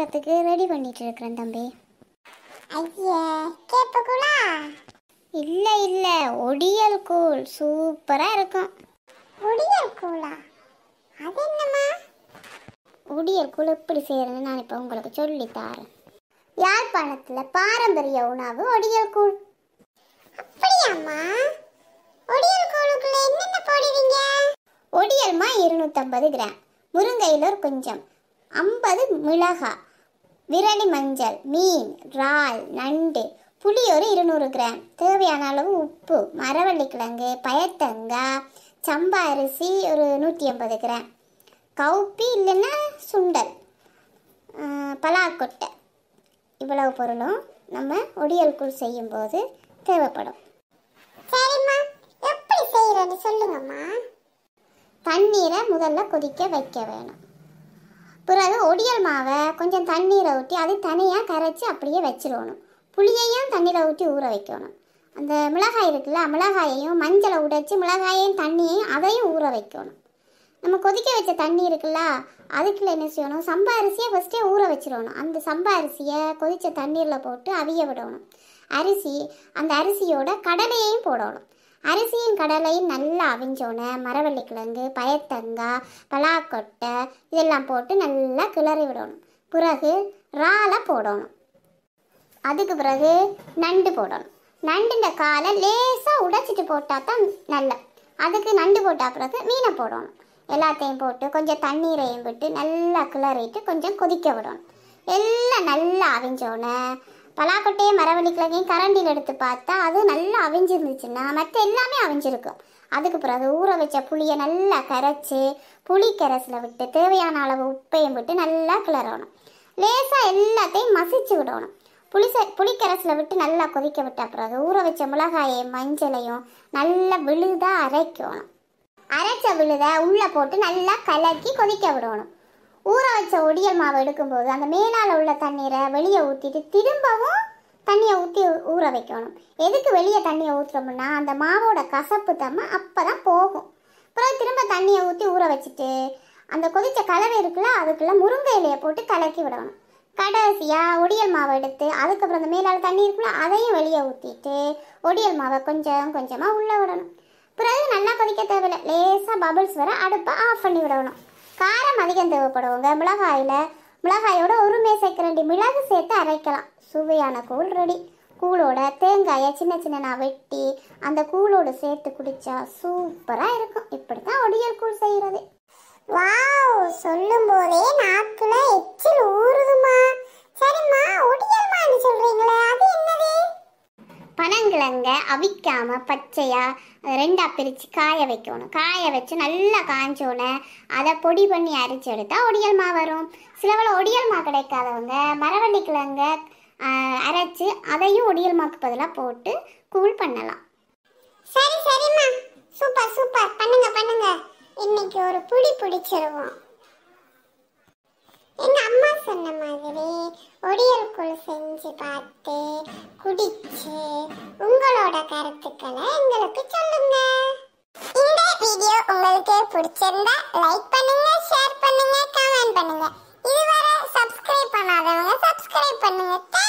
செய்யறதுக்கு ரெடி பண்ணிட்டு இருக்கிறேன் தம்பி கேப்பக்கூலா இல்லை இல்லை ஒடியல் கூழ் சூப்பராக இருக்கும் ஒடியல் கூழா அது என்னம்மா ஒடியல் கூழ் எப்படி செய்யறதுன்னு நான் இப்போ உங்களுக்கு சொல்லித்தாரேன் யாழ்ப்பாணத்தில் பாரம்பரிய உணவு ஒடியல் கூழ் அப்படியாம்மா ஒடியல் கூழுக்குள்ள என்னென்ன போடுவீங்க ஒடியல்மா இருநூற்றம்பது கிராம் முருங்கையில் ஒரு கொஞ்சம் ஐம்பது மிளகாய் விரணி மஞ்சள் மீன் இறால் நண்டு புளி ஒரு இருநூறு கிராம் தேவையான அளவு உப்பு மரவள்ளி கிழங்கு பயத்தங்காய் சம்பா அரிசி ஒரு நூற்றி ஐம்பது கிராம் கவுப்பி இல்லைன்னா சுண்டல் பலாக்கொட்டை இவ்வளவு பொருளும் நம்ம ஒடியல்குள் செய்யும்போது தேவைப்படும் சரிம்மா எப்படி செய்யறது சொல்லுங்கம்மா தண்ணீரை முதல்ல கொதிக்க வைக்க வேணும் பிறகு ஒடியல் மாவை கொஞ்சம் தண்ணீரை ஊற்றி அது தனியாக கரைச்சி அப்படியே வச்சிடணும் புளியையும் தண்ணியில் ஊற்றி ஊற வைக்கணும் அந்த மிளகாய் இருக்குல்ல மிளகாயையும் மஞ்சளை உடைச்சி மிளகாயையும் தண்ணியையும் அதையும் ஊற வைக்கணும் நம்ம கொதிக்க வச்ச தண்ணி இருக்குல்ல அதுக்குள்ள என்ன செய்யணும் சம்பா அரிசியை ஃபஸ்ட்டே ஊற வச்சிடணும் அந்த சம்பா அரிசியை கொதித்த தண்ணீரில் போட்டு அவிய விடணும் அரிசி அந்த அரிசியோட கடலையையும் போடணும் அரிசியின் கடலையும் நல்லா அவிஞ்சோன்னே மரவள்ளி கிழங்கு பயத்தங்காய் பலாக்கொட்டை இதெல்லாம் போட்டு நல்லா கிளறி விடணும் பிறகு ராலை போடணும் அதுக்கு பிறகு நண்டு போடணும் நண்டுன்ற காலை லேசாக உடைச்சிட்டு போட்டால் தான் நல்ல அதுக்கு நண்டு போட்டால் பிறகு மீனை போடணும் எல்லாத்தையும் போட்டு கொஞ்சம் தண்ணீரையும் விட்டு நல்லா கிளறிட்டு கொஞ்சம் கொதிக்க விடணும் எல்லாம் நல்லா அவிஞ்சோடனே பலாக்கொட்டையை மரவள்ளிக்கிழங்கையும் கரண்டியில் எடுத்து பார்த்தா அது நல்லா அவிஞ்சிருந்துச்சுன்னா மற்ற எல்லாமே அவிஞ்சிருக்கும் அதுக்கு பிறகு ஊற வச்ச புளியை நல்லா கரைச்சி புளி கரைசில் விட்டு தேவையான அளவு உப்பையும் விட்டு நல்லா கிளறணும் லேசாக எல்லாத்தையும் மசிச்சு விடணும் புளிச புளிக்கரசில் விட்டு நல்லா கொதிக்க விட்ட பிறகு ஊற வச்ச மிளகாயையும் மஞ்சளையும் நல்லா விழுதாக அரைக்கணும் அரைச்ச விழுதை உள்ளே போட்டு நல்லா கலக்கி கொதிக்க விடணும் ஊற வச்ச ஒடியல் மாவு எடுக்கும்போது அந்த மேலால் உள்ள தண்ணீரை வெளியே ஊற்றிட்டு திரும்பவும் தண்ணியை ஊற்றி ஊற வைக்கணும் எதுக்கு வெளியே தண்ணியை ஊற்றுறோம்னா அந்த மாவோட கசப்பு தம்மை அப்போ தான் போகும் அப்புறம் திரும்ப தண்ணியை ஊற்றி ஊற வச்சுட்டு அந்த கொதித்த கலவை இருக்குல்ல அதுக்குள்ளே முருங்கை இலையை போட்டு கலக்கி விடணும் கடைசியாக ஒடியல் மாவை எடுத்து அதுக்கப்புறம் அந்த மேலால் தண்ணி இருக்குல்ல அதையும் வெளியே ஊற்றிட்டு ஒடியல் மாவை கொஞ்சம் கொஞ்சமாக உள்ளே விடணும் பிறகு நல்லா கொதிக்க தேவையில்லை லேசாக பபிள்ஸ் வர அடுப்பை ஆஃப் பண்ணி விடணும் காரம் அதிகம் தேவைப்படுவோங்க மிளகாயில் மிளகாயோட ஒரு மேசைக்கரண்டி மிளகு சேர்த்து அரைக்கலாம் சுவையான கூழ் ரெடி கூழோட தேங்காயை சின்ன சின்னனா வெட்டி அந்த கூழோடு சேர்த்து குடித்தா சூப்பராக இருக்கும் இப்படி தான் ஒடியல் கூழ் செய்கிறது வாவ் போதே நாக்கில் அவிக்காமல் பச்சையாக ரெண்டாக பிரித்து காய வைக்கணும் காய வச்சு நல்லா காஞ்சோன்னே அதை பொடி பண்ணி அரைச்சி எடுத்தால் ஒடியல் மா வரும் சிலவில் ஒடியல் மா கிடைக்காதவங்க மரவள்ளி கிழங்க அரைச்சி அதையும் ஒடியல் மாக்கு பதிலாக போட்டு கூழ் பண்ணலாம் சரி சரிம்மா சூப்பர் சூப்பர் பண்ணுங்க பண்ணுங்க இன்னைக்கு ஒரு புடி பிடிச்சிருவோம் எங்கள் அம்மா சொன்ன மாதிரி ஒடியல் கூழ் செஞ்சு பார்த்து குடிச்சு கருத்துக்களை எங்களுக்கு சொல்லுங்க இந்த வீடியோ உங்களுக்கு பிடிச்சிருந்தா லைக் பண்ணுங்க ஷேர் பண்ணுங்க கமெண்ட் பண்ணுங்க இதுவரை சப்ஸ்கிரைப் பண்ணாதவங்க சப்ஸ்கிரைப் பண்ணுங்க